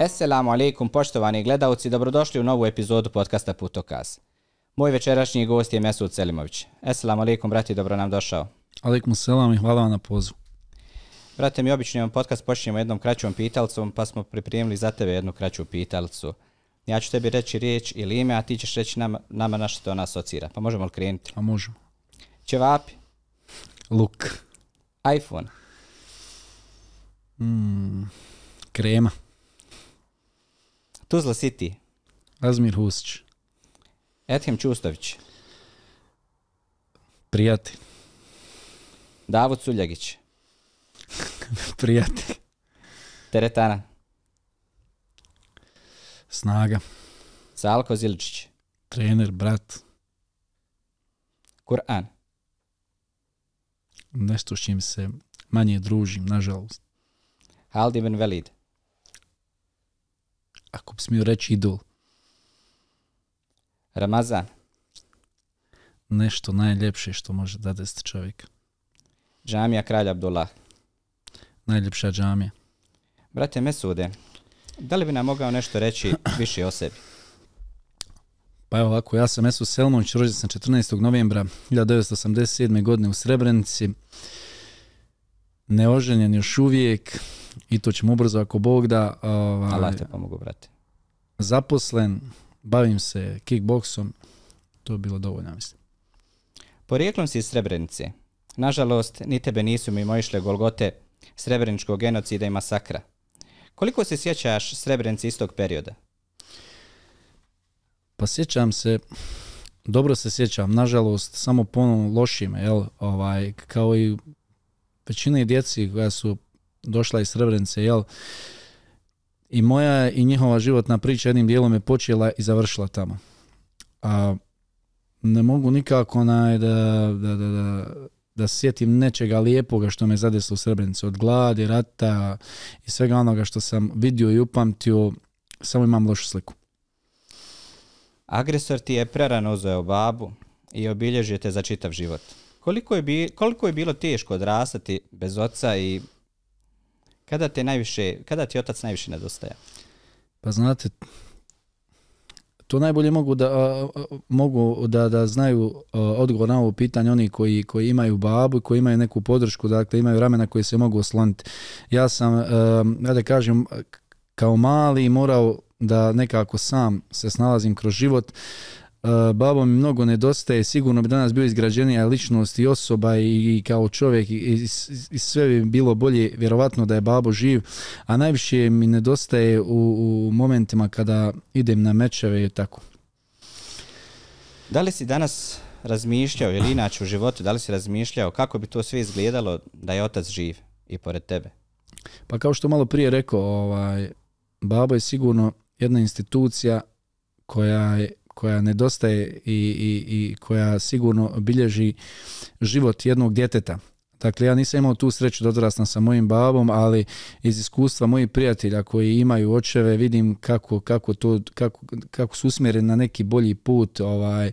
Esselamu alaikum poštovani gledalci, dobrodošli u novu epizodu podcasta Putokaz. Moj večerašnji gost je Mesut Selimović. Esselamu alaikum, brati, dobro nam došao. Alaikum selam i hvala vam na pozivu. Brate, mi obično podcast počinjemo jednom kraćom pitalcom, pa smo pripremili za tebe jednu kraću pitalcu. Ja ću tebi reći riječ ili ime, a ti ćeš reći nama, nama na što ona asocira. Pa možemo li krenuti? A možemo. Ćevapi? Luk. iPhone? Mm, krema. Tuzla City. Razmir Husić. Ethem Čustović. Prijatelj. Davut Suljagić. Prijatelj. Teretana. Snaga. Salko Ziličić. Trener, brat. Kur'an. Nešto s čim se manje družim, nažalost. Haldi Ben ako bi smio reći, idol. Ramazan. Nešto najljepše što može da desiti čovjek. Džamija kralja Abdullah. Najljepša džamija. Brate Mesude, da li bi nam mogao nešto reći više o sebi? Pa evo ovako, ja sam mesu Selmović, rođen sam 14. novembra 1987. godine u Srebrenici. Neoženjen još uvijek, i to ćemo ubrzo ako Bog da... Ovaj, Allah te pomogu, pa brate. Zaposlen, bavim se kickboksom, to je bilo dovoljno, mislim. Porijeklom si iz Srebrenice. Nažalost, ni tebe nisu mi mojišle golgote srebreničkog genocida i masakra. Koliko se sjećaš Srebrenice iz perioda? Pa sjećam se, dobro se sjećam, nažalost, samo ponovno lošim, jel, ovaj, kao i većina djeci koja su došla iz Srebrenice, jel? I moja i njihova životna priča jednim dijelom je počela i završila tamo. A ne mogu nikako naj da, da, da, da, sjetim nečega lijepoga što me zadeslo u Srebrenici. Od gladi, rata i svega onoga što sam vidio i upamtio, samo imam lošu sliku. Agresor ti je prerano uzeo babu i obilježio te za čitav život. Koliko je, bi, koliko je bilo teško odrastati bez oca i kada, te najviše, kada ti otac najviše nedostaje? Pa znate, to najbolje mogu da, mogu da, da znaju odgovor na ovo pitanje oni koji, koji imaju babu, koji imaju neku podršku, dakle imaju ramena koje se mogu osloniti. Ja sam, da kažem, kao mali morao da nekako sam se snalazim kroz život. E, babo mi mnogo nedostaje, sigurno bi danas bio izgrađenija ličnost i osoba i, kao čovjek i, sve bi bilo bolje, vjerovatno da je Babo živ, a najviše mi nedostaje u, momentima kada idem na mečeve i tako. Da li si danas razmišljao ili inače u životu, da li si razmišljao kako bi to sve izgledalo da je otac živ i pored tebe? Pa kao što malo prije rekao, ovaj, Babo je sigurno jedna institucija koja je koja nedostaje i, i, i koja sigurno bilježi život jednog djeteta Dakle, ja nisam imao tu sreću da odrastam sa mojim babom, ali iz iskustva mojih prijatelja koji imaju očeve vidim kako, kako, to, kako, kako su usmjereni na neki bolji put. Ovaj,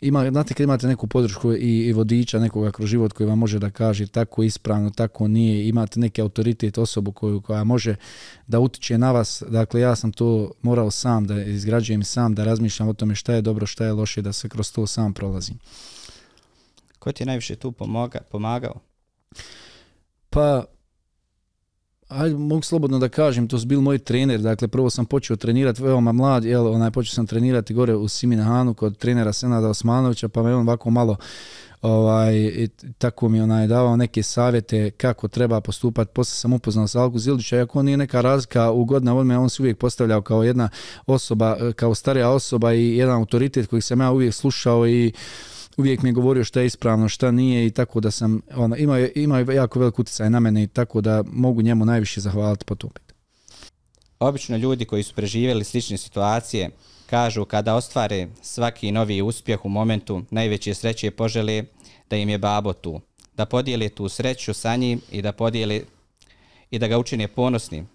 ima, znate kad imate neku podršku i, i vodiča nekoga kroz život koji vam može da kaže tako ispravno, tako nije, imate neki autoritet osobu koju, koja može da utiče na vas, dakle ja sam to morao sam da izgrađujem sam, da razmišljam o tome šta je dobro, šta je loše, da se kroz to sam prolazim. Ko ti je najviše tu pomaga, pomagao? Pa, ajde, mogu slobodno da kažem, to je bili moj trener, dakle prvo sam počeo trenirati veoma mlad, jel, onaj, počeo sam trenirati gore u Siminhanu kod trenera Senada Osmanovića, pa me on ovako malo ovaj, tako mi onaj davao neke savjete kako treba postupati. Poslije sam upoznao Alku Zildića, iako on nije neka razlika u godina on se uvijek postavljao kao jedna osoba, kao starija osoba i jedan autoritet kojeg sam ja uvijek slušao i uvijek mi je govorio šta je ispravno, šta nije i tako da sam, ono, imao, imao jako velik utjecaj na mene i tako da mogu njemu najviše zahvaliti po Obično ljudi koji su preživjeli slične situacije kažu kada ostvare svaki novi uspjeh u momentu najveće sreće požele da im je babo tu, da podijeli tu sreću sa njim i da podijeli i da ga učine ponosnim.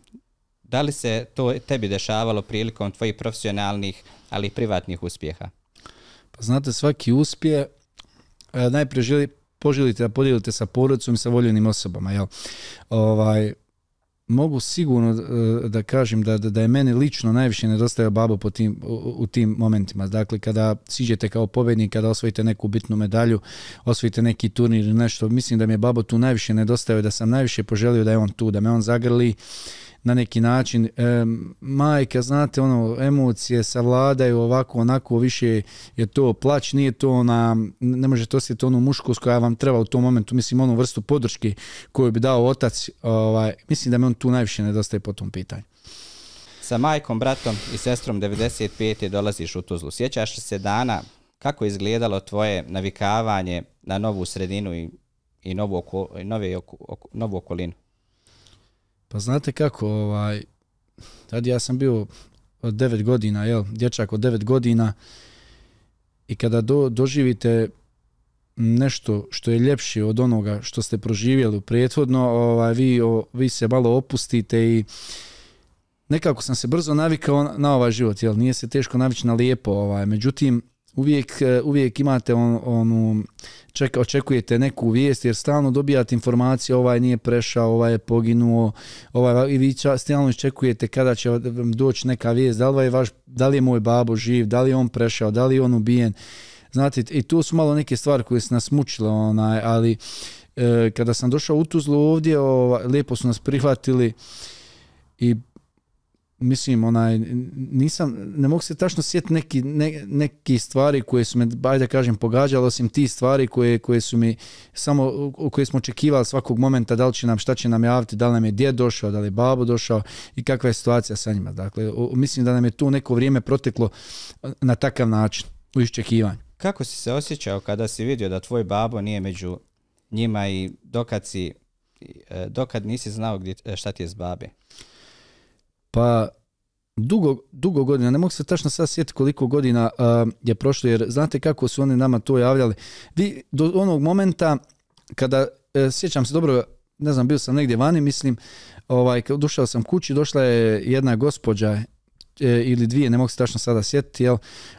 Da li se to tebi dešavalo prilikom tvojih profesionalnih, ali i privatnih uspjeha? Pa znate, svaki uspje e, najprije želi, poželite da podijelite sa porodicom i sa voljenim osobama. Jel? Ovaj, mogu sigurno e, da kažem da, da, je meni lično najviše nedostaje babo po tim, u, tim momentima. Dakle, kada siđete kao pobjednik, kada osvojite neku bitnu medalju, osvojite neki turnir ili nešto, mislim da mi je babo tu najviše nedostaje, da sam najviše poželio da je on tu, da me on zagrli na neki način e, majka, znate, ono, emocije savladaju ovako, onako, više je to plać, nije to ona, ne može to osjetiti onu muškost koja vam treba u tom momentu, mislim, onu vrstu podrške koju bi dao otac, ovaj, mislim da me on tu najviše nedostaje po tom pitanju. Sa majkom, bratom i sestrom 95. dolaziš u Tuzlu. Sjećaš li se dana kako je izgledalo tvoje navikavanje na novu sredinu i, i, novu, oko, nove, oko, novu okolinu? Pa znate kako, ovaj, tad ja sam bio od 9 godina, jel, dječak od 9 godina i kada doživite nešto što je ljepše od onoga što ste proživjeli prethodno, ovaj, vi, vi se malo opustite i nekako sam se brzo navikao na, na ovaj život, jel, nije se teško navići na lijepo, ovaj, međutim, Uvijek, e, uvijek imate on, onu, čeka, očekujete neku vijest jer stalno dobijate informacije ovaj nije prešao, ovaj je poginuo ovaj, i vi ča, stalno očekujete kada će doći neka vijest da li, je ovaj vaš, da li je moj babo živ, da li je on prešao, da li je on ubijen znate i tu su malo neke stvari koje su nas mučile ali e, kada sam došao u Tuzlu ovdje ovaj, lijepo su nas prihvatili i mislim, onaj, nisam, ne mogu se tačno sjeti neki, neki stvari koje su me, baj da kažem, pogađale, osim ti stvari koje, koje su mi, samo koje smo očekivali svakog momenta, da li će nam, šta će nam javiti, da li nam je djed došao, da li je babo došao i kakva je situacija sa njima. Dakle, mislim da nam je tu neko vrijeme proteklo na takav način, u iščekivanju. Kako si se osjećao kada si vidio da tvoj babo nije među njima i dokad si, e, dokad nisi znao gdje, e, šta ti je s babi? pa dugo, dugo godina, ne mogu se tačno sad sjetiti koliko godina je prošlo, jer znate kako su oni nama to javljali. Vi do onog momenta kada, e, sjećam se dobro, ne znam, bio sam negdje vani, mislim, ovaj, došao sam kući, došla je jedna gospođa e, ili dvije, ne mogu se tačno sada sjetiti, jel,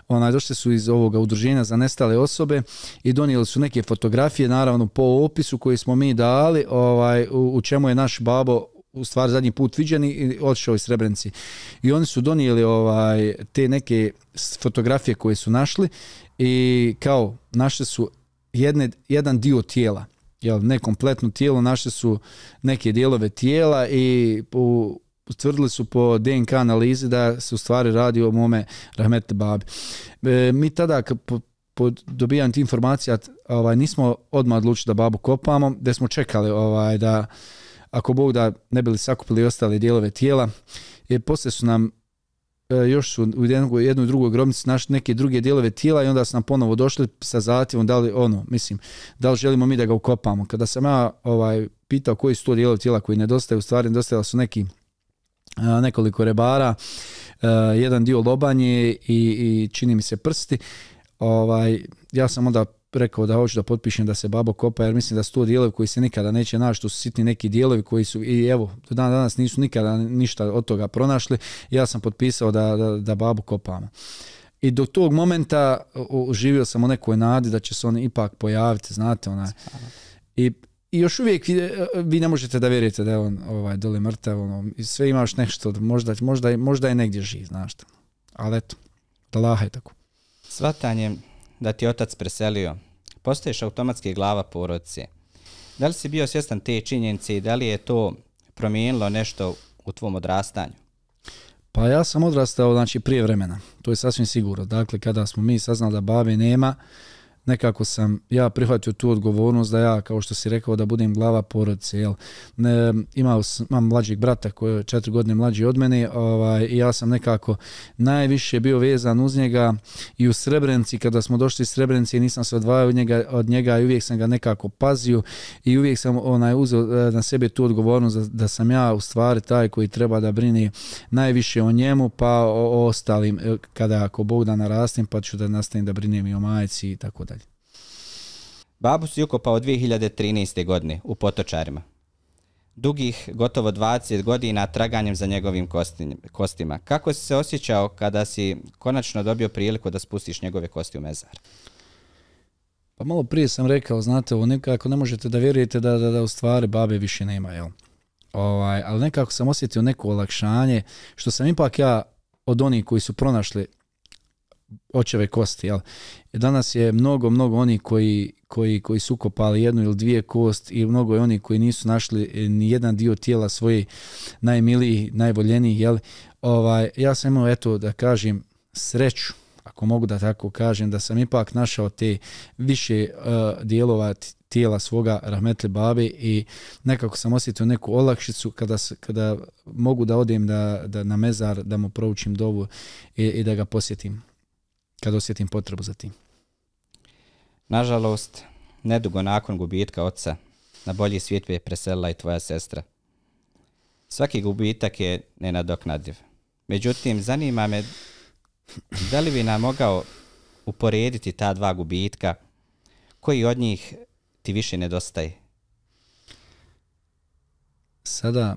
onaj, došli su iz ovoga udruženja za nestale osobe i donijeli su neke fotografije, naravno po opisu koji smo mi dali, ovaj, u čemu je naš babo u stvari zadnji put viđeni i otišao iz srebrenci I oni su donijeli ovaj te neke fotografije koje su našli i kao našli su jedne, jedan dio tijela jel, ne kompletno tijelo, našli su neke dijelove tijela i u, utvrdili su po DNK analizi da se u stvari radi o mome Rahmet Babi. E, mi tada po, po dobijanju tih informacija ovaj, nismo odmah odlučili da babu kopamo, da smo čekali ovaj, da ako Bog da ne bili sakupili ostale dijelove tijela. Jer poslije su nam e, još su u jednu, jednu i grobnici našli neke druge dijelove tijela i onda su nam ponovo došli sa zahtjevom da li ono, mislim, da li želimo mi da ga ukopamo. Kada sam ja ovaj, pitao koji su to dijelovi tijela koji nedostaju, u stvari nedostajali su neki e, nekoliko rebara, e, jedan dio lobanje i, i čini mi se prsti. Ovaj, ja sam onda rekao da hoću da potpišem da se babo kopa jer mislim da su to dijelovi koji se nikada neće naći, to su sitni neki dijelovi koji su i evo, do dan danas nisu nikada ništa od toga pronašli. Ja sam potpisao da, da, da babu kopamo. I do tog momenta živio sam u nekoj nadi da će se on ipak pojaviti, znate, onaj. I, još uvijek vi ne možete da vjerujete da je on ovaj, dole mrtav, ono, i sve imaš nešto, možda, možda, možda je negdje živ, znaš. Ali eto, da lahaj tako. Svatanje da ti je otac preselio. Postaješ automatski glava porodice. Da li si bio svjestan te činjenice i da li je to promijenilo nešto u tvom odrastanju? Pa ja sam odrastao znači, prije vremena, to je sasvim sigurno. Dakle, kada smo mi saznali da babe nema, nekako sam ja prihvatio tu odgovornost da ja, kao što si rekao, da budem glava porodice. Jel? imao sam, imam mlađeg brata koji je četiri godine mlađi od mene ovaj, i ja sam nekako najviše bio vezan uz njega i u srebrenci kada smo došli iz i nisam se odvajao od njega, od njega i uvijek sam ga nekako pazio i uvijek sam onaj, uzeo e, na sebe tu odgovornost da, sam ja u stvari taj koji treba da brini najviše o njemu pa o, ostalim e, kada ako Bog da narastim pa ću da nastavim da brinem i o majici i tako Babu si ukopao 2013. godine u Potočarima. Dugih gotovo 20 godina traganjem za njegovim kostima. Kako si se osjećao kada si konačno dobio priliku da spustiš njegove kosti u mezar? Pa malo prije sam rekao, znate, ovo nekako ne možete da vjerujete da, da, da u stvari babe više nema, jel? Ovaj, ali nekako sam osjetio neko olakšanje, što sam ipak ja od onih koji su pronašli očeve kosti. Jel? Danas je mnogo, mnogo onih koji, koji, koji su kopali jednu ili dvije kost i mnogo je onih koji nisu našli e, ni jedan dio tijela svoji najmiliji, najvoljeniji. Jel? Ovaj, ja sam imao, eto, da kažem, sreću ako mogu da tako kažem, da sam ipak našao te više e, dijelova tijela svoga rahmetli babi i nekako sam osjetio neku olakšicu kada, kada mogu da odem da, da na mezar, da mu proučim dovu i, i da ga posjetim kad osjetim potrebu za tim. Nažalost, nedugo nakon gubitka oca, na bolji svijet je preselila i tvoja sestra. Svaki gubitak je nenadoknadiv. Međutim, zanima me da li bi nam mogao uporediti ta dva gubitka, koji od njih ti više nedostaje? Sada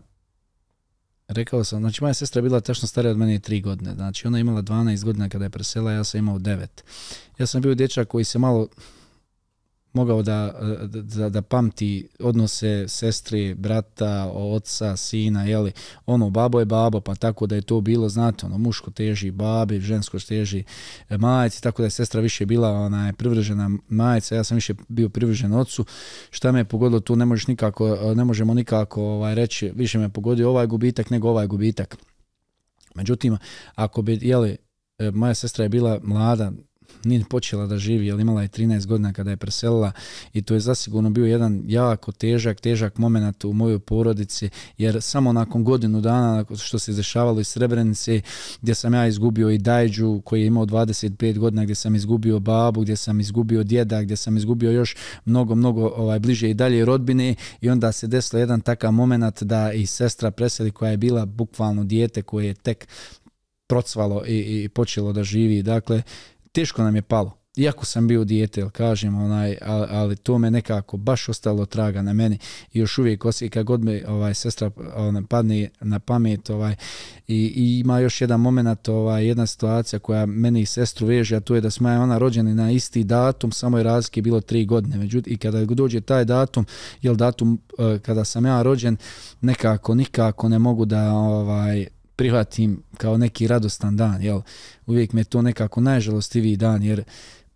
rekao sam, znači moja sestra je bila tačno starija od mene tri godine, znači ona je imala 12 godina kada je presela, ja sam imao 9. Ja sam bio dječak koji se malo mogao da, da, da pamti odnose sestri, brata, oca, sina, jeli, ono, babo je babo, pa tako da je to bilo, znate, ono, muško teži babi, žensko teži e, majci, tako da je sestra više bila ona, privržena majca, ja sam više bio privržen ocu, šta me je pogodilo, tu ne možeš nikako, ne možemo nikako ovaj, reći, više me pogodio ovaj gubitak nego ovaj gubitak. Međutim, ako bi, jeli, e, moja sestra je bila mlada, nije počela da živi, jer imala je 13 godina kada je preselila i to je zasigurno bio jedan jako težak, težak moment u mojoj porodici, jer samo nakon godinu dana što se dešavalo iz Srebrenice, gdje sam ja izgubio i Dajđu koji je imao 25 godina, gdje sam izgubio babu, gdje sam izgubio djeda, gdje sam izgubio još mnogo, mnogo ovaj, bliže i dalje rodbine i onda se desilo jedan takav moment da i sestra preseli koja je bila bukvalno dijete koje je tek procvalo i, i počelo da živi. Dakle, teško nam je palo. Iako sam bio dijete, ili kažem, onaj, ali, to me nekako baš ostalo traga na meni još uvijek osjeća kad god me ovaj, sestra padne na pamet ovaj, i, ima još jedan moment, ovaj, jedna situacija koja meni i sestru veže, a to je da smo ona rođeni na isti datum, samo je razlike bilo tri godine. Međutim, i kada dođe taj datum, jel datum eh, kada sam ja rođen, nekako nikako ne mogu da ovaj, prihvatim kao neki radostan dan, jel? Uvijek me to nekako najžalostiviji dan, jer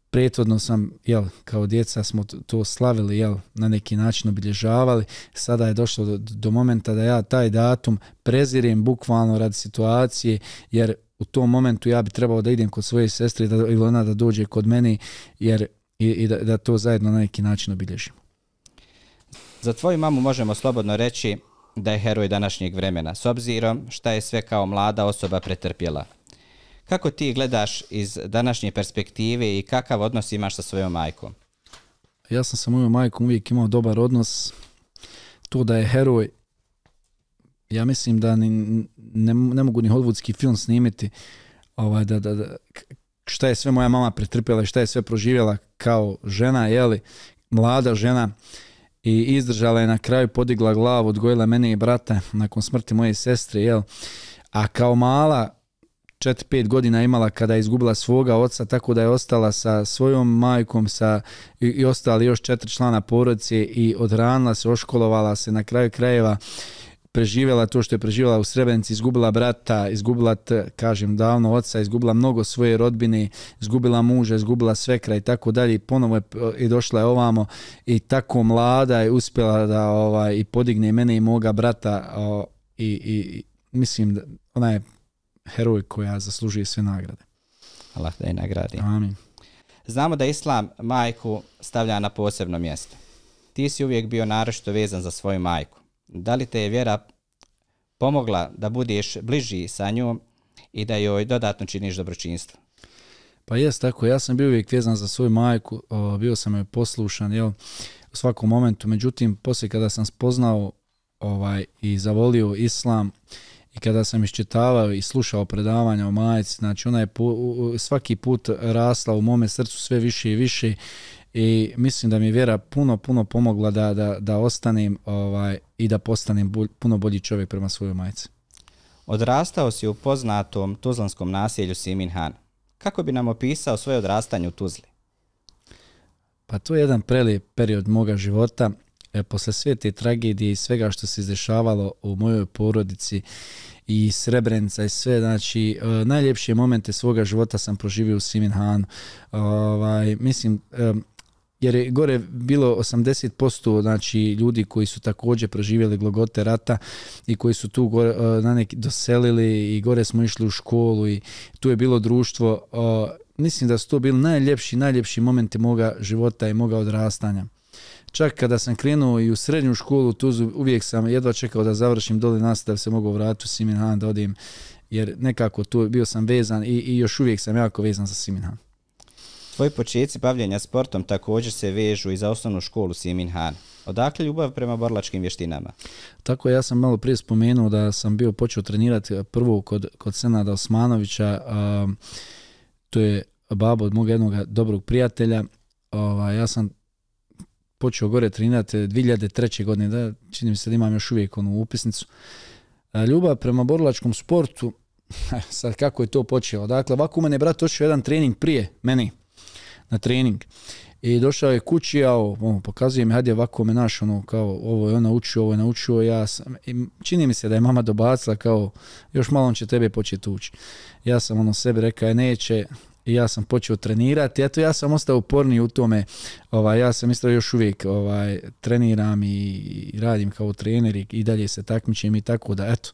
prethodno sam, jel, kao djeca smo to slavili, jel, na neki način obilježavali, sada je došlo do, momenta da ja taj datum prezirem bukvalno radi situacije, jer u tom momentu ja bi trebao da idem kod svoje sestre da, ili ona da dođe kod meni, jer i, i da, da to zajedno na neki način obilježimo. Za tvoju mamu možemo slobodno reći da je heroj današnjeg vremena, s obzirom šta je sve kao mlada osoba pretrpjela. Kako ti gledaš iz današnje perspektive i kakav odnos imaš sa svojom majkom? Ja sam sa mojom majkom uvijek imao dobar odnos. To da je heroj, ja mislim da ni, ne, mogu ni hollywoodski film snimiti, ovaj, da, da, šta je sve moja mama pretrpjela i šta je sve proživjela kao žena, jeli, mlada žena i izdržala je na kraju, podigla glavu, odgojila mene i brata nakon smrti moje sestre, jel? A kao mala, 4-5 godina imala kada je izgubila svoga oca, tako da je ostala sa svojom majkom sa, i, i ostali još četiri člana porodice i odranila se, oškolovala se na kraju krajeva preživjela to što je preživjela u Srebrenici, izgubila brata, izgubila, kažem, davno oca, izgubila mnogo svoje rodbine, izgubila muža, izgubila svekra i tako dalje i ponovo je i došla je ovamo i tako mlada je uspjela da ovaj, i podigne mene i moga brata i, i, mislim da ona je heroj koja zaslužuje sve nagrade. Allah da je nagradi. Amin. Znamo da Islam majku stavlja na posebno mjesto. Ti si uvijek bio naročito vezan za svoju majku da li te je vjera pomogla da budeš bliži sa njom i da joj dodatno činiš dobročinstvo? Pa jest tako, ja sam bio uvijek vezan za svoju majku, bio sam joj poslušan jel, u svakom momentu, međutim poslije kada sam spoznao ovaj i zavolio islam i kada sam iščitavao i slušao predavanja o majci, znači ona je svaki put rasla u mome srcu sve više i više i mislim da mi je vjera puno, puno pomogla da, da, da ostanem ovaj, i da postanem puno bolji čovjek prema svojoj majci. Odrastao si u poznatom tuzlanskom naselju Siminhan. Kako bi nam opisao svoje odrastanje u Tuzli? Pa to je jedan prelijep period moga života. E, posle sve te tragedije i svega što se izdešavalo u mojoj porodici i Srebrenica i sve, znači e, najljepše momente svoga života sam proživio u Siminhanu. Ovaj, mislim, e, jer je gore bilo 80% znači ljudi koji su također proživjeli glogote rata i koji su tu gore, e, na neki doselili i gore smo išli u školu i tu je bilo društvo e, mislim da su to bili najljepši najljepši momenti moga života i moga odrastanja Čak kada sam krenuo i u srednju školu tu uvijek sam jedva čekao da završim dole nastav, se mogu vratiti u Siminhan da odim, jer nekako tu bio sam vezan i, još uvijek sam jako vezan za Siminhan. Tvoji početci bavljenja sportom također se vežu i za osnovnu školu Simin Han. Odakle ljubav prema borlačkim vještinama? Tako ja sam malo prije spomenuo da sam bio počeo trenirati prvo kod, kod Senada Osmanovića, to je babo od mog jednog dobrog prijatelja. ja sam počeo gore trenirati 2003. godine, da, čini mi se da imam još uvijek onu upisnicu. ljubav prema borlačkom sportu, sad kako je to počelo? Dakle, ovako u mene brat očeo jedan trening prije meni, na trening. I došao je kući, ja on, pokazuje mi, hajde ovako me naš, ono, kao, ovo je on naučio, ovo je naučio, ja sam, i čini mi se da je mama dobacila, kao, još malo on će tebe početi ući. Ja sam ono sebi rekao, je, neće, i ja sam počeo trenirati, eto ja sam ostao uporni u tome, ovaj, ja sam isto još uvijek ovaj, treniram i, radim kao trener i, dalje se takmičim i tako da, eto,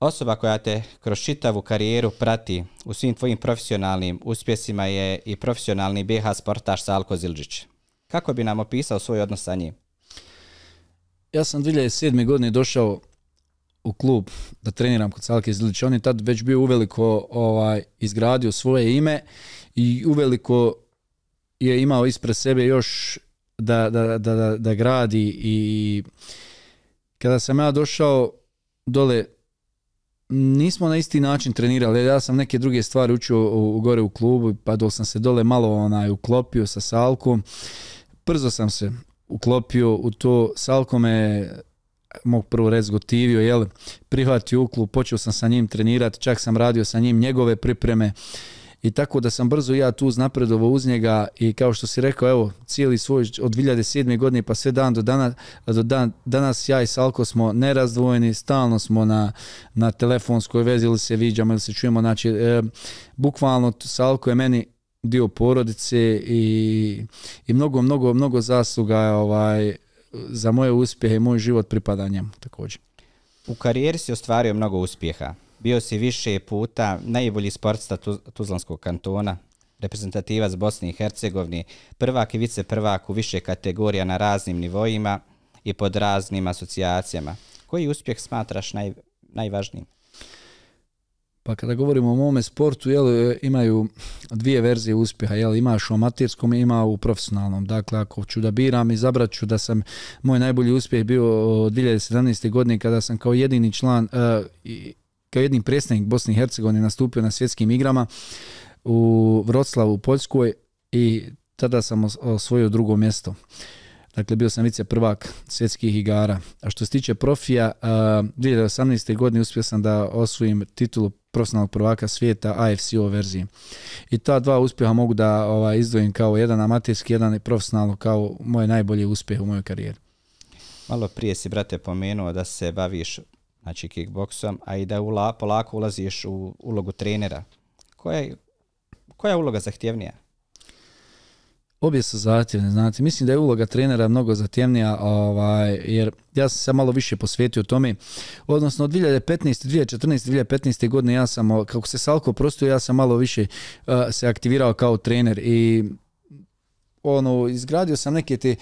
Osoba koja te kroz čitavu karijeru prati u svim tvojim profesionalnim uspjesima je i profesionalni BH sportaš Salko Zilđić. Kako bi nam opisao svoj odnos sa njim? Ja sam 2007. godine došao u klub da treniram kod Salke Zilića. On je tad već bio uveliko ovaj, izgradio svoje ime i uveliko je imao ispred sebe još da, da, da, da gradi i kada sam ja došao dole nismo na isti način trenirali. Ja sam neke druge stvari učio u, gore u klubu, pa dok sam se dole malo onaj uklopio sa Salkom. Brzo sam se uklopio u to. Salko me mog prvo rez gotivio, jel, prihvatio klub, počeo sam sa njim trenirati, čak sam radio sa njim njegove pripreme i tako da sam brzo ja tu uznapredovao uz njega i kao što si rekao, evo, cijeli svoj od 2007. godine pa sve dan do, dana, do dan, danas ja i Salko smo nerazdvojeni, stalno smo na, na telefonskoj vezi ili se viđamo ili se čujemo, znači e, bukvalno Salko je meni dio porodice i, i mnogo, mnogo, mnogo zasluga ovaj, za moje uspjehe i moj život pripada njemu također. U karijeri si ostvario mnogo uspjeha bio si više puta najbolji sportista Tuzlanskog kantona, reprezentativac Bosne i Hercegovine, prvak i viceprvak u više kategorija na raznim nivoima i pod raznim asocijacijama. Koji uspjeh smatraš naj, najvažnijim? Pa kada govorimo o mome sportu, jel, e, imaju dvije verzije uspjeha, jel, imaš u amatirskom i ima u profesionalnom. Dakle, ako ću da biram, izabrat ću da sam, moj najbolji uspjeh bio 2017. godine kada sam kao jedini član e, i, kao jedni predstavnik Bosne i Hercegovine nastupio na svjetskim igrama u Vroclavu u Poljskoj i tada sam osvojio drugo mjesto. Dakle, bio sam vice prvak svjetskih igara. A što se tiče profija, 2018. godine uspio sam da osvojim titulu profesionalnog prvaka svijeta AFCO verzije. I ta dva uspjeha mogu da ovaj, izdvojim kao jedan amaterski, jedan i profesionalno kao moj najbolji uspjeh u mojoj karijeri. Malo prije si, brate, pomenuo da se baviš znači kickboksom, a i da ula, polako ulaziš u ulogu trenera. Koja je, koja je uloga zahtjevnija? Obje su zahtjevne, znate. Mislim da je uloga trenera mnogo zahtjevnija, ovaj, jer ja sam se malo više posvetio tome. Odnosno, od 2015. 2014. 2015. godine ja sam, kako se Salko prostio, ja sam malo više eh, se aktivirao kao trener i ono, izgradio sam neke te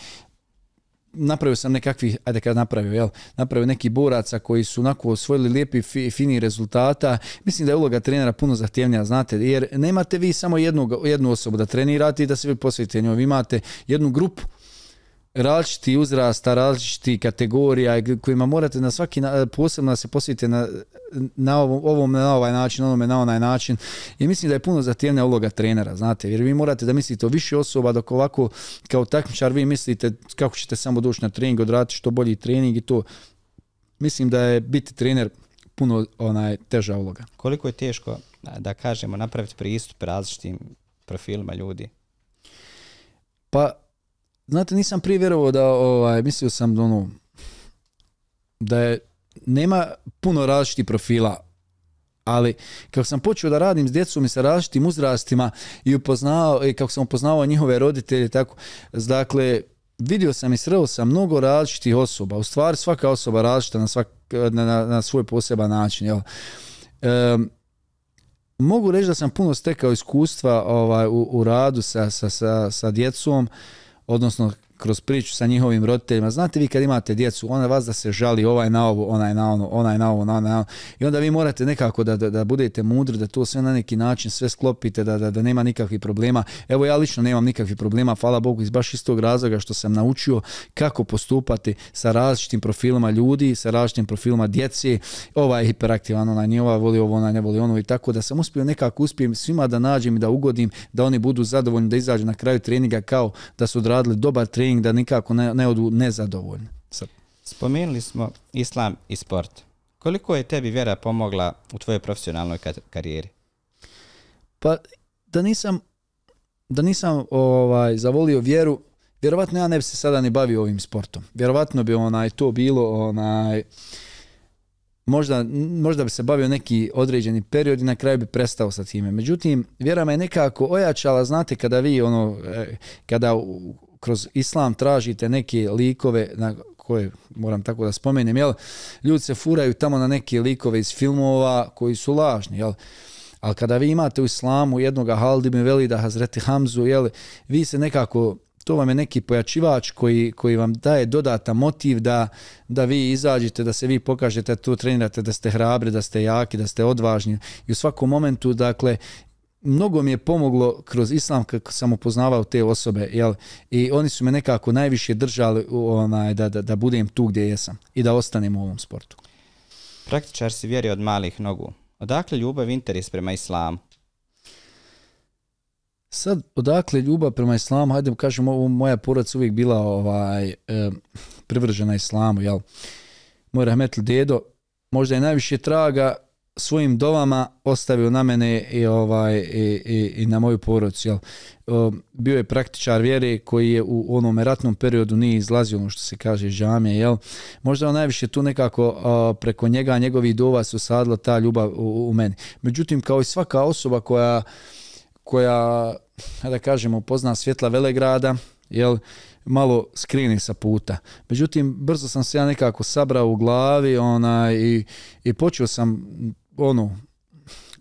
napravio sam nekakvih, ajde kad napravio, jel, napravio neki boraca koji su onako osvojili lijepi, fi, fini rezultata. Mislim da je uloga trenera puno zahtjevnija, znate, jer nemate vi samo jednu jednu osobu da trenirate i da se vi posvetite njoj. Vi imate jednu grupu različiti uzrasta, različiti kategorija kojima morate na svaki posebno da se posvetite na, na ovom, ovom, na ovaj način, onome na onaj način. I mislim da je puno zahtjevnija uloga trenera, znate, jer vi morate da mislite o više osoba dok ovako kao takmičar vi mislite kako ćete samo doći na trening, odraditi što bolji trening i to. Mislim da je biti trener puno onaj teža uloga. Koliko je teško da kažemo napraviti pristup različitim profilima ljudi? Pa znate, nisam prije vjerovao da, ovaj, mislio sam da ono, da je, nema puno različitih profila, ali kako sam počeo da radim s djecom i sa različitim uzrastima i upoznao, i kako sam upoznao njihove roditelje, tako, dakle, vidio sam i sreo sam mnogo različitih osoba. U stvari svaka osoba različita na, svak, na, na, svoj poseban način. Jel? mogu reći da sam puno stekao iskustva ovaj, u, u radu sa, sa, sa, sa djecom odnosno kroz priču sa njihovim roditeljima. Znate vi kad imate djecu, ona vas da se žali ovaj na ovo, onaj na ono, onaj na ovo, na na ono. I onda vi morate nekako da, da, budete mudri, da to sve na neki način sve sklopite, da, da, da nema nikakvih problema. Evo ja lično nemam nikakvih problema, hvala Bogu, iz baš istog razloga što sam naučio kako postupati sa različitim profilima ljudi, sa različitim profilima djeci. Ova je hiperaktivan, ona nije ova, voli ovo, ona ne voli ono i tako da sam uspio nekako uspijem svima da nađem i da ugodim, da oni budu zadovoljni, da izađu na kraju treninga kao da su odradili dobar trening da nikako ne, ne odu nezadovoljni. Sad. Spomenuli smo islam i sport. Koliko je tebi vjera pomogla u tvojoj profesionalnoj karijeri? Pa da nisam da nisam ovaj zavolio vjeru, vjerovatno ja ne bi se sada ni bavio ovim sportom. Vjerovatno bi onaj to bilo onaj možda, možda bi se bavio neki određeni period i na kraju bi prestao sa time. Međutim, vjera me je nekako ojačala, znate, kada vi ono, e, kada kroz islam tražite neke likove na koje moram tako da spomenem, jel? Ljudi se furaju tamo na neke likove iz filmova koji su lažni, jel? Ali kada vi imate u islamu jednog veli Velida, Hazreti Hamzu, jel, vi se nekako, to vam je neki pojačivač koji, koji vam daje dodata motiv da, da vi izađete, da se vi pokažete, tu trenirate, da ste hrabri, da ste jaki, da ste odvažni. I u svakom momentu, dakle, mnogo mi je pomoglo kroz islam kako sam upoznavao te osobe jel? i oni su me nekako najviše držali onaj, da, da, da budem tu gdje jesam i da ostanem u ovom sportu. Praktičar si vjeri od malih nogu. Odakle ljubav interes prema islamu? Sad, odakle ljubav prema islamu, hajde kažem, ovo, moja porac uvijek bila ovaj, privržena islamu, jel? Moj rahmetli dedo, možda je najviše traga svojim dovama ostavio na mene i, ovaj, i, i, i na moju porodcu. Jel? Bio je praktičar vjere koji je u onom ratnom periodu nije izlazio, ono što se kaže, žamije. Jel? Možda on najviše tu nekako preko njega, njegovih dova su sadla ta ljubav u, u meni. Međutim, kao i svaka osoba koja, koja da kažemo, pozna svjetla Velegrada, jel, malo skrini sa puta. Međutim, brzo sam se ja nekako sabrao u glavi onaj, i, i počeo sam ono,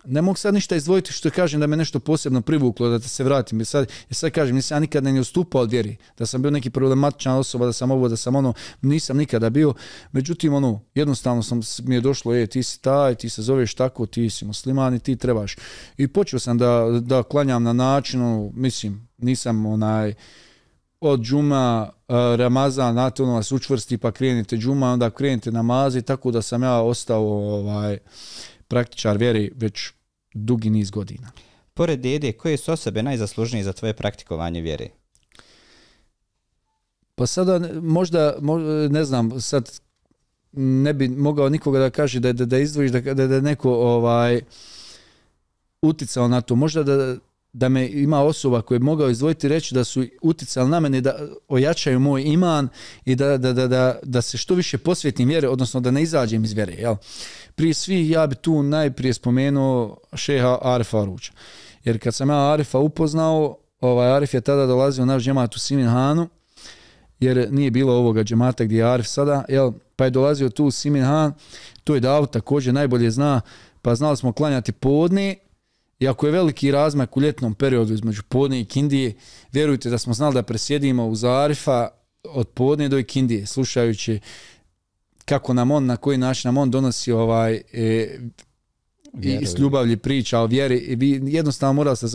ne mogu sad ništa izdvojiti što kažem da me nešto posebno privuklo, da se vratim. Jer sad, jer sad kažem, nisam ja nikada ne ustupao od vjeri, da sam bio neki problematičan osoba, da sam ovo, da sam ono, nisam nikada bio. Međutim, ono, jednostavno sam, mi je došlo, je, ti si taj, ti se zoveš tako, ti si musliman i ti trebaš. I počeo sam da, da klanjam na način, ono, mislim, nisam onaj, od džuma, e, Ramazan, znate, ono vas učvrsti pa krenite džuma, onda krenite namazi, tako da sam ja ostao ovaj, praktičar vjeri već dugi niz godina. Pored dede, koje su osobe najzaslužnije za tvoje praktikovanje vjere? Pa sada možda, ne znam, sad ne bi mogao nikoga da kaže da da, da izdvojiš da da, da neko ovaj uticao na to. Možda da da me ima osoba koja je mogao izdvojiti reći da su utjecali na mene da ojačaju moj iman i da, da, da, da, se što više posvetim vjere, odnosno da ne izađem iz vjere. Jel? Prije svih ja bi tu najprije spomenuo šeha Arifa Aruća. Jer kad sam ja Arifa upoznao, ovaj Arif je tada dolazio naš džemat u Siminhanu, jer nije bilo ovoga džemata gdje je Arif sada, jel? pa je dolazio tu u Siminhan, to je dao također najbolje zna, pa znali smo klanjati podne, i ako je veliki razmak u ljetnom periodu između podne i kindije, vjerujte da smo znali da presjedimo u Zarifa od podne do kindije, slušajući kako nam on, na koji način nam on donosi ovaj, e, i s ljubavlji priča o vjeri jednostavno mora se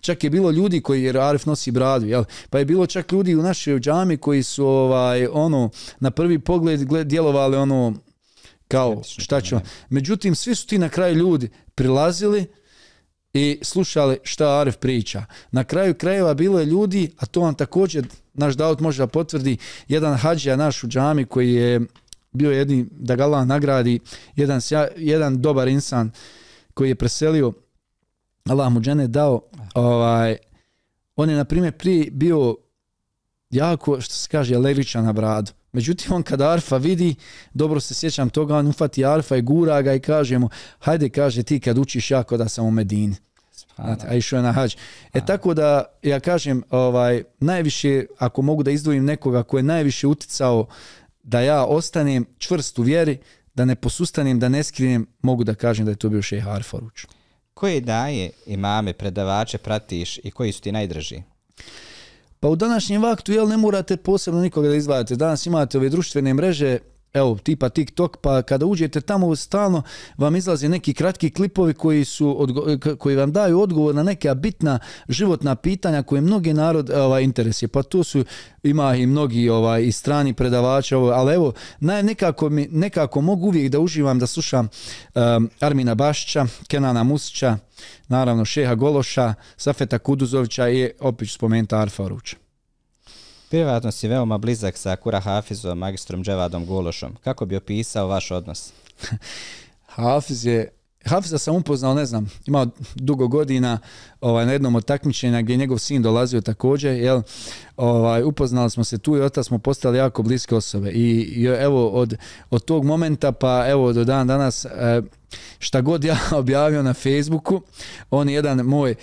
čak je bilo ljudi koji jer Arif nosi bradu jel? pa je bilo čak ljudi u našoj džami koji su ovaj ono na prvi pogled djelovali ono kao šta ćemo. međutim svi su ti na kraju ljudi prilazili i slušale šta Aref priča. Na kraju krajeva bilo je ljudi, a to vam također naš Daut može potvrdi, jedan hađija naš u džami koji je bio jedni, da ga Allah nagradi, jedan, jedan dobar insan koji je preselio, Allah mu džene dao, ovaj, on je na primjer prije bio jako, što se kaže, levičan na bradu. Međutim, on kada Arfa vidi, dobro se sjećam toga, on ufati Arfa i gura ga i kaže mu, hajde, kaže ti kad učiš jako da sam u Medini. a išao je na hađ. E tako da, ja kažem, ovaj, najviše, ako mogu da izdvojim nekoga koji je najviše uticao da ja ostanem čvrst u vjeri, da ne posustanem, da ne skrinem, mogu da kažem da je to bio šeha Ruč. Koje daje imame, predavače pratiš i koji su ti najdraži? Pa u današnjem vaktu jel ne morate posebno nikoga da izdvajate. Danas imate ove društvene mreže evo, tipa TikTok, pa kada uđete tamo stalno vam izlaze neki kratki klipovi koji, su, eh, koji vam daju odgovor na neka bitna životna pitanja koje mnogi narod ovaj, interesuje. Pa tu su, ima i mnogi ovaj, i strani predavača, ovaj, ali evo, naj, nekako, mi, nekako mogu uvijek da uživam da slušam Armina Bašća, Kenana Musića, naravno Šeha Gološa, Safeta Kuduzovića i opet spomenuti Arfa Privatno si veoma blizak sa Kura Hafizom, magistrom Dževadom Gološom. Kako bi opisao vaš odnos? Hafiz je Hafiza sam upoznao, ne znam, imao dugo godina ovaj, na jednom od takmičenja gdje je njegov sin dolazio također, jel, ovaj, upoznali smo se tu i otada smo postali jako bliske osobe i, evo od, od, tog momenta pa evo do dan danas eh, šta god ja objavio na Facebooku, on je jedan moj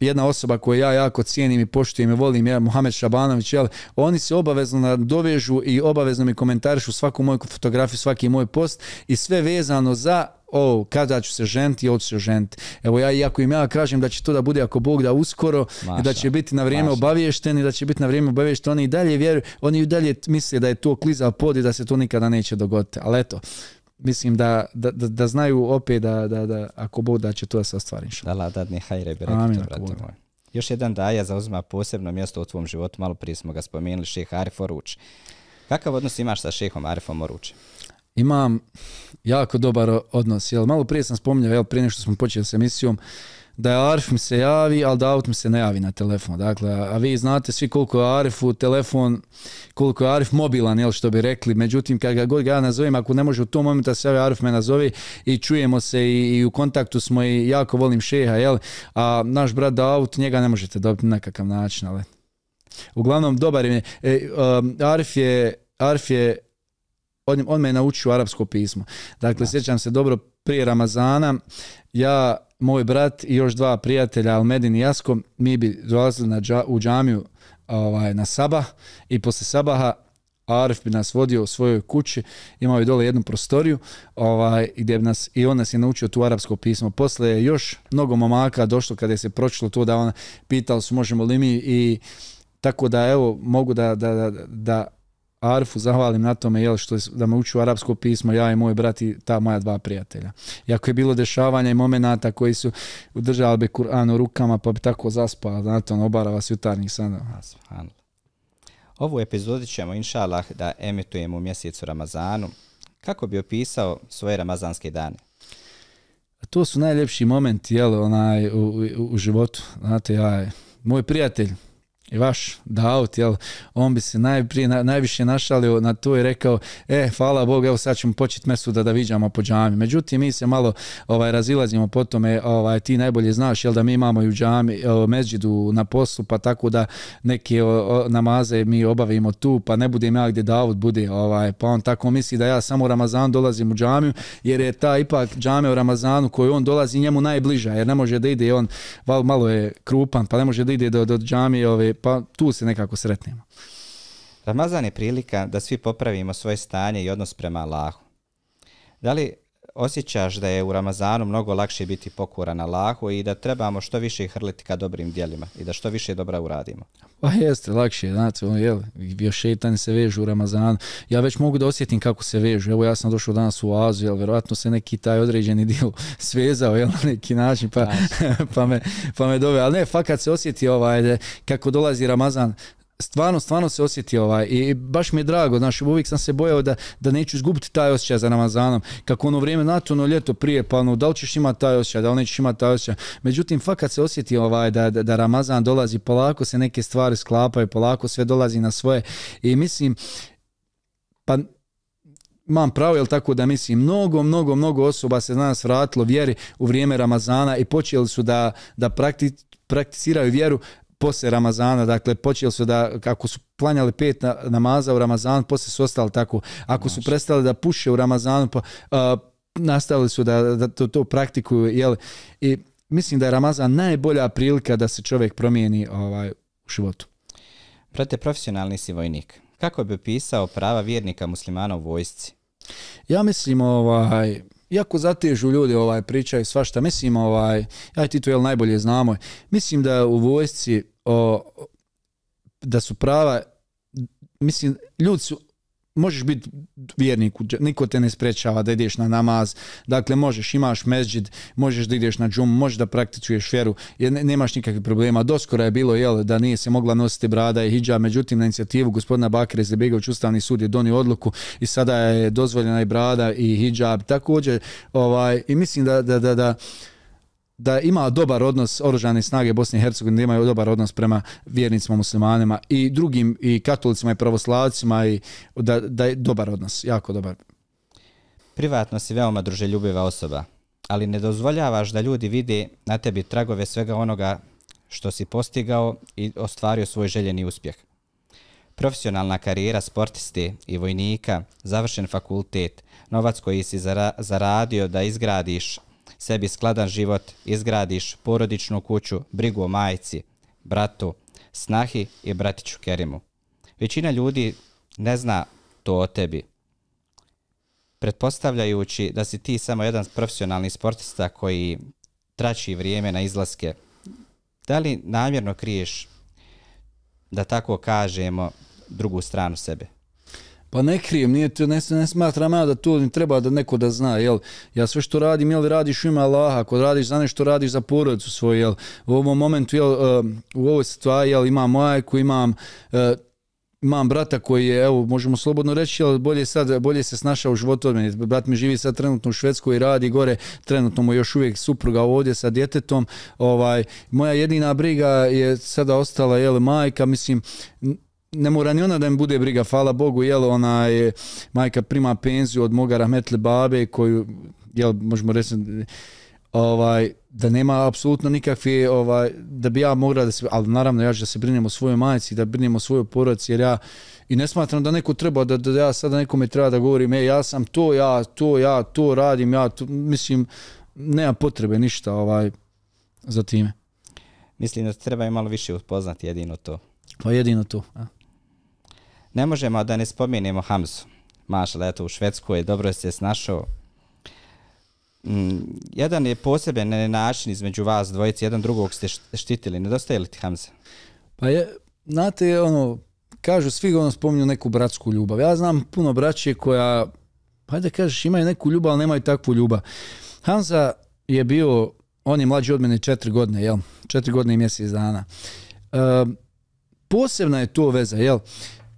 jedna osoba koju ja jako cijenim i poštujem i volim, Mohamed Šabanović, jel, oni se obavezno dovežu i obavezno mi komentarišu svaku moju fotografiju, svaki moj post i sve vezano za o, kada ću se ženiti, ću se ženiti. Evo ja, iako im ja kažem da će to da bude ako Bog da uskoro, i da će biti na vrijeme obavješteni, da će biti na vrijeme obaviješteni oni i dalje vjeruju, oni i dalje misle da je to kliza pod i da se to nikada neće dogoditi. Ali eto, mislim da, da, da, znaju opet da, da, da ako Bog da će to da se ostvari. Da la ne hajre bi rekli Još jedan daja zauzima posebno mjesto u tvom životu, malo prije smo ga spomenuli, šeha Arif Oruč. Kakav odnos imaš sa šehom Arifom Oruče? Imam jako dobar odnos. Jel, malo prije sam spominjao, jel, prije nešto smo počeli s emisijom, da je Arif mi se javi, ali da Daut mi se ne javi na telefon. Dakle, a vi znate svi koliko je u telefon, koliko je Arif mobilan, jel što bi rekli. Međutim, kad ga god ga ja nazovem, ako ne može u tom momentu da se javi, Arif me nazovi i čujemo se i, u kontaktu smo i jako volim šeha, jel? A naš brat Daut, njega ne možete dobiti na kakav način, ali... Uglavnom, dobar je. E, um, Arif je, Arif je on, me je naučio arapsko pismo. Dakle, sjećam se dobro prije Ramazana, ja, moj brat i još dva prijatelja, Almedin i Jasko, mi bi dolazili na u džamiju ovaj, na sabah i posle sabaha Arif bi nas vodio u svojoj kući, imao je dole jednu prostoriju ovaj, gdje bi nas, i on nas je naučio tu arapsko pismo. Posle je još mnogo momaka došlo kada je se pročilo to da on pitao su možemo li mi i tako da evo mogu da, da, da, da Arfu zahvalim na tome jel, što da me uču arapsko pismo, ja i moj brat i ta moja dva prijatelja. Iako je bilo dešavanja i momenata koji su udržali bi Kur'an u rukama pa bi tako zaspala, znate, on obara vas jutarnjih sana. Ovu epizodu ćemo, inša da emitujemo u mjesecu Ramazanu. Kako bi opisao svoje ramazanske dane? To su najljepši momenti jel, onaj, u, u životu. Znate, ja, moj prijatelj, i vaš Daut, jel, on bi se najprije, najviše našalio na to i rekao, e, hvala Bog, evo sad ćemo početi mesu da da viđamo po džami. Međutim, mi se malo ovaj razilazimo po tome, ovaj, ti najbolje znaš, jel, da mi imamo i u džami, o, međidu na poslu, pa tako da neke namaze mi obavimo tu, pa ne budem ja gdje Daut bude, ovaj, pa on tako misli da ja samo u Ramazan dolazim u džamiju, jer je ta ipak džame u Ramazanu koju on dolazi njemu najbliža, jer ne može da ide on, val, malo je krupan, pa ne može da ide do, do džamije ove pa tu se nekako sretnemo. Ramazan je prilika da svi popravimo svoje stanje i odnos prema Allahu. Da li osjećaš da je u Ramazanu mnogo lakše biti pokoran Allahu i da trebamo što više hrliti ka dobrim djelima i da što više dobra uradimo? Pa jeste, lakše, znači, ono, jel, bio šetan se vežu u Ramazanu. Ja već mogu da osjetim kako se vežu. Evo ja sam došao danas u Oazu, jel, vjerojatno se neki taj određeni dio svezao, jel, na neki način, pa, pa, me, pa me dove. Ali ne, fakat se osjeti ovaj, kako dolazi Ramazan, stvarno, stvarno se osjeti ovaj, i baš mi je drago, znaš, uvijek sam se bojao da, da neću izgubiti taj osjećaj za Ramazanom, kako ono vrijeme NATO, ono ljeto prije, pa ono, da li ćeš imati taj osjećaj, da li nećeš imati taj osjećaj, međutim, fakat se osjeti ovaj, da, da, Ramazan dolazi, polako se neke stvari sklapaju, polako sve dolazi na svoje i mislim, pa imam pravo, jel tako da mislim, mnogo, mnogo, mnogo osoba se danas vratilo vjeri u vrijeme Ramazana i počeli su da, da prakticiraju vjeru poslije Ramazana, dakle počeli su da, kako su planjali pet namaza u Ramazanu, poslije su ostali tako. Ako su prestali da puše u Ramazanu, pa, nastavili su da, da to, to praktikuju. Jel? I mislim da je Ramazan najbolja prilika da se čovjek promijeni ovaj, u životu. Prate, profesionalni si vojnik. Kako bi pisao prava vjernika muslimana u vojsci? Ja mislim ovaj, iako zatežu ljudi ovaj pričaju svašta, mislim ovaj, ja ti Tito jel najbolje znamo, mislim da u vojsci o, da su prava mislim, ljudi su možeš biti vjernik, niko te ne sprečava da ideš na namaz, dakle možeš, imaš mezđid, možeš da ideš na džum, možeš da prakticuješ vjeru, jer nemaš nikakvih problema. Doskora je bilo jel, da nije se mogla nositi brada i hijab, međutim na inicijativu gospodina Bakre Zebegović Ustavni sud je donio odluku i sada je dozvoljena i brada i hijab. Također, ovaj, i mislim da, da, da, da da ima dobar odnos oružane snage Bosne i Hercegovine, da imaju dobar odnos prema vjernicima, muslimanima i drugim i katolicima i pravoslavcima i da, da je dobar odnos, jako dobar. Privatno si veoma druželjubiva osoba, ali ne dozvoljavaš da ljudi vide na tebi tragove svega onoga što si postigao i ostvario svoj željeni uspjeh. Profesionalna karijera sportisti i vojnika, završen fakultet, novac koji si zaradio da izgradiš sebi skladan život, izgradiš porodičnu kuću, brigu o majci, bratu, snahi i bratiću Kerimu. Većina ljudi ne zna to o tebi. Pretpostavljajući da si ti samo jedan profesionalni sportista koji trači vrijeme na izlaske, da li namjerno kriješ, da tako kažemo, drugu stranu sebe? pa ne krijem, nije to, ne, ne smatram ja da to treba da neko da zna, jel, ja sve što radim, jel, radiš ima ime Allaha, ako radiš za nešto, radiš za porodicu svoju, jel, u ovom momentu, jel, eh, u ovoj situaciji, jel, imam majku, imam eh, imam brata koji je, evo, možemo slobodno reći, ali bolje, sad, bolje se snašao u životu od mene. Brat mi živi sad trenutno u Švedskoj i radi gore, trenutno mu još uvijek supruga ovdje sa djetetom. Ovaj, moja jedina briga je sada ostala, jel, majka, mislim, ne mora ni ona da im bude briga, hvala Bogu, jel, ona je, majka prima penziju od moga rahmetle babe, koju, jel, možemo reći, ovaj, da nema apsolutno nikakve, ovaj, da bi ja mogla da se, ali naravno ja ću da se brinem o svojoj majici, da brinem o svojoj porodici, jer ja i ne smatram da neko treba, da, da ja sada nekome treba da govorim, e, ja sam to, ja to, ja to radim, ja to, mislim, nema potrebe ništa ovaj za time. Mislim da treba je malo više upoznati jedino to. Pa jedino to. A? Ne možemo da ne spomenemo Hamzu. maša eto, u Švedskoj dobro se snašao. Mm, jedan je poseben način između vas dvojice, jedan drugog ste štitili. Nedostaje li ti Hamza? Pa je, znate, ono, kažu, svi ono spominju neku bratsku ljubav. Ja znam puno braće koja, pa da kažeš, imaju neku ljubav, ali nemaju takvu ljubav. Hamza je bio, on je mlađi od mene četiri godine, jel? Četiri godine i mjesec dana. Ehm, posebna je to veza, jel?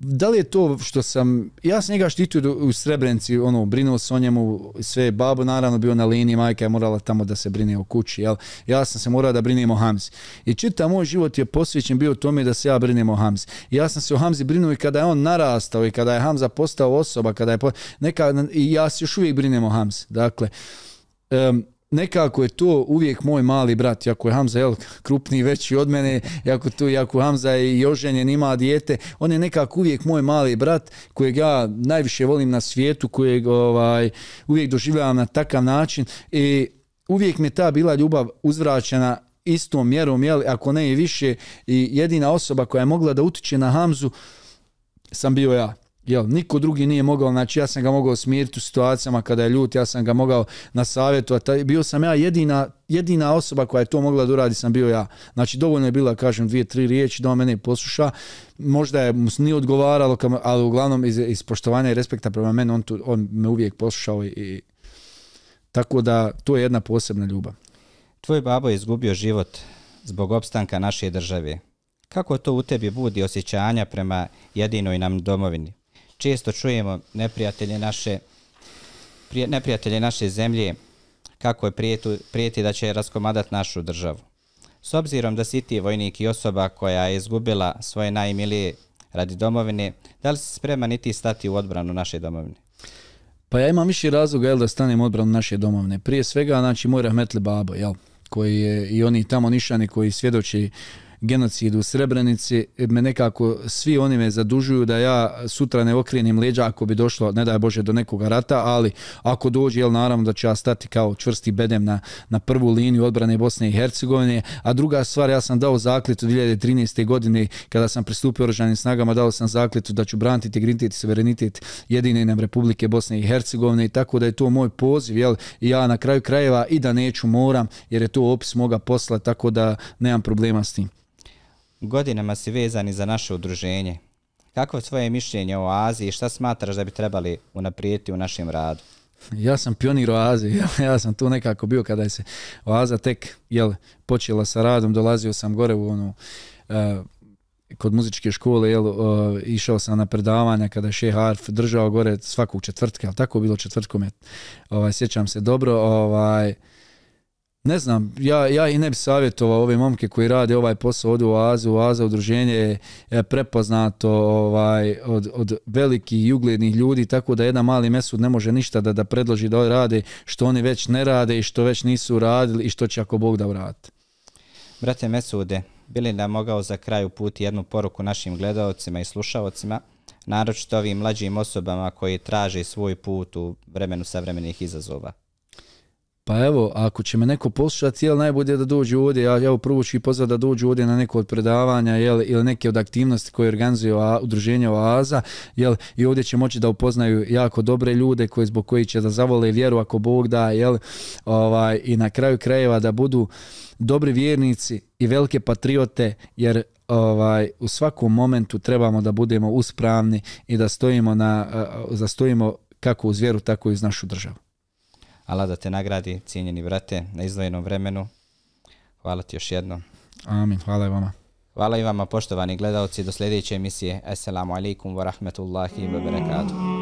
da li je to što sam, ja sam njega štitio u Srebrenci. ono, brinuo se o njemu, sve je babo naravno bio na liniji, majka je morala tamo da se brine o kući, jel? ja sam se morao da brinem o Hamzi. I čita moj život je posvećen bio tome da se ja brinem o Hamzi. ja sam se o Hamzi brinuo i kada je on narastao i kada je Hamza postao osoba, kada je, neka, i ja se još uvijek brinem o Hamzi. Dakle, nekako je to uvijek moj mali brat, jako je Hamza jel, krupniji, veći od mene, jako tu, Hamza i oženjen, ima dijete, on je nekako uvijek moj mali brat kojeg ja najviše volim na svijetu, kojeg ovaj, uvijek doživljavam na takav način i uvijek mi ta bila ljubav uzvraćena istom mjerom, jel, ako ne i više i jedina osoba koja je mogla da utiče na Hamzu sam bio ja. Jel, niko drugi nije mogao, znači ja sam ga mogao smiriti u situacijama kada je ljut, ja sam ga mogao na taj, Bio sam ja jedina, jedina osoba koja je to mogla da uradi, sam bio ja. Znači dovoljno je bila, kažem, dvije, tri riječi da on mene posluša. Možda je mu nije odgovaralo, ali uglavnom iz, iz poštovanja i respekta prema meni, on, tu, on me uvijek poslušao i, i tako da to je jedna posebna ljubav. Tvoj babo je izgubio život zbog opstanka naše države. Kako to u tebi budi osjećanja prema jedinoj nam domovini? često čujemo neprijatelje naše, neprijatelje naše zemlje kako je prijeti da će raskomadati našu državu. S obzirom da si ti vojnik i osoba koja je izgubila svoje najmilije radi domovine, da li si spreman i ti stati u odbranu naše domovine? Pa ja imam više razloga jel, da stanem odbranu naše domovine. Prije svega, znači, moj rahmetli babo, jel, koji je i oni tamo nišani koji svjedoči genocid u Srebrenici, e, me nekako svi oni me zadužuju da ja sutra ne okrenim leđa ako bi došlo, ne daj Bože, do nekoga rata, ali ako dođe, jel naravno da ću ja stati kao čvrsti bedem na, na prvu liniju odbrane Bosne i Hercegovine, a druga stvar, ja sam dao zaklitu 2013. godine kada sam pristupio oružanim snagama, dao sam zaklitu da ću braniti integritet i suverenitet jedine nam Republike Bosne i Hercegovine i tako da je to moj poziv, jel, ja na kraju krajeva i da neću moram, jer je to opis moga posla, tako da nemam problema s tim. Godinama si vezani za naše udruženje. Kako svoje mišljenje o Aziji i šta smatraš da bi trebali unaprijeti u našem radu? Ja sam pionir o ja, ja sam tu nekako bio kada je se Oaza tek jel, počela sa radom, dolazio sam gore u onu, e, kod muzičke škole, jel, išao sam na predavanja kada je Šeh Arf držao gore svakog četvrtka, ali tako bilo četvrtkom, ovaj, sjećam se dobro, ovaj, ne znam, ja, ja i ne bi savjetovao ove momke koji rade ovaj posao ovdje u Azu, u udruženje je, e, prepoznato ovaj, od, od velikih i uglednih ljudi, tako da jedan mali mesud ne može ništa da, da predloži da rade što oni već ne rade i što već nisu radili i što će ako Bog da vrate. Brate Mesude, bili nam mogao za kraj uputi jednu poruku našim gledaocima i slušalcima, naročito ovim mlađim osobama koji traže svoj put u vremenu savremenih izazova? Pa evo, ako će me neko poslušati, jel najbolje da dođu ovdje, ja evo prvo ću i pozvati da dođu ovdje na neko od predavanja jel, ili neke od aktivnosti koje organizuje udruženje Oaza, jel, i ovdje će moći da upoznaju jako dobre ljude koji zbog koji će da zavole vjeru ako Bog da, jel, ovaj, i na kraju krajeva da budu dobri vjernici i velike patriote, jer ovaj u svakom momentu trebamo da budemo uspravni i da stojimo na da stojimo kako uz vjeru tako i uz našu državu. Allah da te nagradi, cijenjeni brate, na izdvojenom vremenu. Hvala ti još jednom. Amin, hvala i vama. Hvala i vama poštovani gledalci do sljedeće emisije. Assalamu alaikum wa rahmetullahi wa barakatuh.